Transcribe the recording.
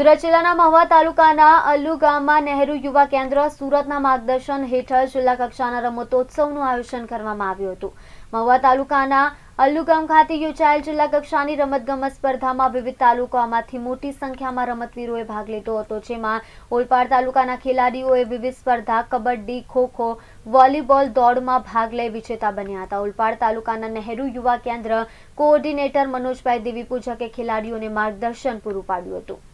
સુરત જિલ્લાના મહુવા તાલુકાના અલ્લુ ગામમાં નહેરુ યુવા કેન્દ્ર સુરતના માર્ગદર્શન હેઠળ જિલ્લા કક્ષાના રમતોત્સવનું આયોજન કરવામાં આવ્યું હતું મહુવા તાલુકાના અલ્લુ ગામ ખાતે યોજાયેલ જિલ્લા કક્ષાની રમતગમત સ્પર્ધામાં વિવિધ તાલુકામાંથી મોટી સંખ્યામાં રમતવીરોએ ભાગ લીધો હતો જેમાં ઓલપાડ તાલુકાના ખેલાડીઓએ વિવિધ સ્પર્ધા કબડ્ડી ખોખો વોલીબોલ દોડમાં ભાગ લઈ વિજેતા બન્યા હતા ઓલપાડ તાલુકાના નહેરુ યુવા કેન્દ્ર કોઓર્ડિનેટર મનોજભાઈ દેવી પૂજકે ખેલાડીઓને માર્ગદર્શન પૂરું પાડ્યું હતું